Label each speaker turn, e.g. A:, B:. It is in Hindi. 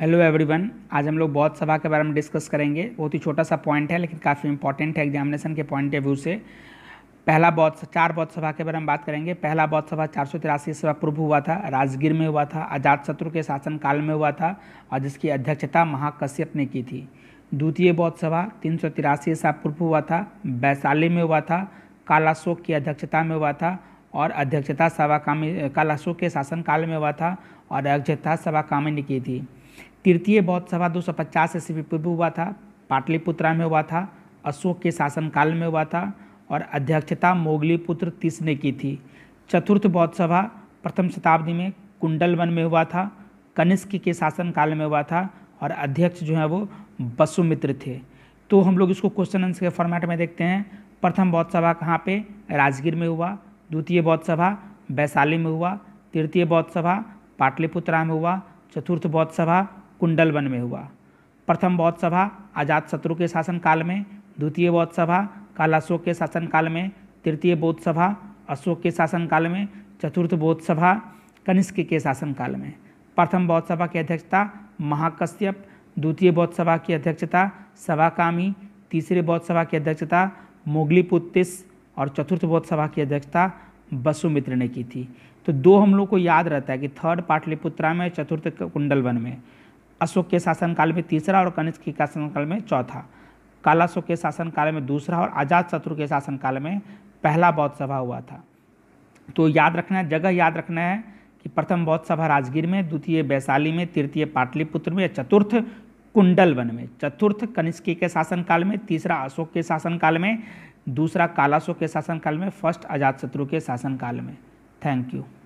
A: हेलो एवरीवन आज हम लोग बौद्ध सभा के बारे में डिस्कस करेंगे बहुत ही छोटा सा पॉइंट है लेकिन काफ़ी इंपॉर्टेंट है एग्जामिनेशन के पॉइंट ऑफ व्यू से पहला बौद्ध चार बौद्ध सभा के बारे में बात करेंगे पहला बौद्ध सभा चार सौ तिरासी ईस्वी पूर्व हुआ था राजगीर में हुआ था आजाद शत्रु के शासन काल में हुआ था और जिसकी अध्यक्षता महाकश्यप ने की थी द्वितीय बौद्ध सभा तीन सौ तिरासी ईस्वी पूर्व हुआ था
B: वैशाली
A: में हुआ था कालाशोक की अध्यक्षता में हुआ था और अध्यक्षता सभा कामी कालाशोक के शासन काल में हुआ था और अध्यक्षता सभा कामी ने की थी तृतीय बौद्ध सभा दो सौ पचास ईस्वी पूर्व हुआ था पाटलिपुत्रा में हुआ था अशोक के शासनकाल में हुआ था और अध्यक्षता मोगली पुत्र तीस ने की थी चतुर्थ बौद्ध सभा प्रथम शताब्दी में कुंडलवन में हुआ था कनिष्क के शासनकाल में हुआ था और अध्यक्ष जो है वो बसुमित्र थे तो हम लोग इसको क्वेश्चन आंसर के फॉर्मेट में देखते हैं प्रथम बौद्ध सभा कहाँ पे राजगीर में हुआ द्वितीय बौद्ध सभा वैशाली में हुआ तृतीय बौद्ध सभा पाटलिपुत्रा में हुआ चतुर्थ बौद्ध सभा कुंडल वन में हुआ प्रथम बौद्ध सभा आजाद शत्रु के शासनकाल में द्वितीय बौद्ध सभा काल अशोक के शासनकाल में तृतीय बौद्ध सभा अशोक के शासनकाल में चतुर्थ बौद्ध सभा कनिष्क के शासनकाल में प्रथम बौद्ध सभा की अध्यक्षता महाकश्यप द्वितीय बौद्ध सभा की अध्यक्षता सभाकामी तीसरे बौद्ध सभा की अध्यक्षता मोगलीपुत्तिस और चतुर्थ बौद्ध सभा की अध्यक्षता बसुमित्र ने की थी तो दो हम लोग को याद रहता है कि थर्ड पाटलिपुत्रा में चतुर्थ कुंडलवन में अशोक के शासनकाल में तीसरा और कनिष्क के शासनकाल में चौथा कालाशोक के शासनकाल में दूसरा और आजाद शत्रु के शासनकाल में पहला बौद्ध सभा हुआ था तो याद रखना है जगह याद रखना है कि प्रथम बौद्ध सभा राजगीर में द्वितीय वैशाली में तृतीय पाटलिपुत्र में चतुर्थ कुंडल वन में चतुर्थ कनिष्की के शासनकाल में तीसरा अशोक के शासनकाल में दूसरा कालाशोक के शासनकाल में फर्स्ट शत्रु के शासनकाल में थैंक यू